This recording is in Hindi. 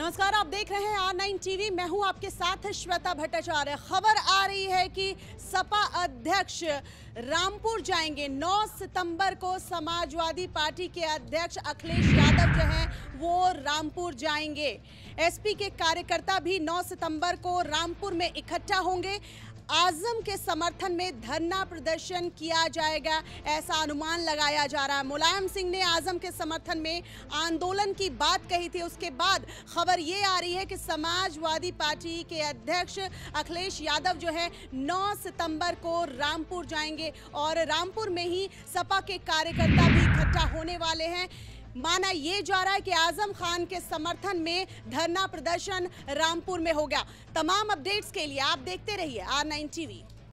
नमस्कार आप देख रहे हैं आर नाइन टीवी मैं हूं आपके साथ श्वेता भट्टाचार्य खबर आ रही है कि सपा अध्यक्ष रामपुर जाएंगे 9 सितंबर को समाजवादी पार्टी के अध्यक्ष अखिलेश यादव जो हैं वो रामपुर जाएंगे एसपी के कार्यकर्ता भी 9 सितंबर को रामपुर में इकट्ठा होंगे आजम के समर्थन में धरना प्रदर्शन किया जाएगा ऐसा अनुमान लगाया जा रहा है मुलायम सिंह ने आजम के समर्थन में आंदोलन की बात कही थी उसके बाद खबर ये आ रही है कि समाजवादी पार्टी के अध्यक्ष अखिलेश यादव जो है 9 सितंबर को रामपुर जाएंगे और रामपुर में ही सपा के कार्यकर्ता भी इकट्ठा होने वाले हैं माना यह जा रहा है कि आजम खान के समर्थन में धरना प्रदर्शन रामपुर में हो गया तमाम अपडेट्स के लिए आप देखते रहिए आर नाइन टीवी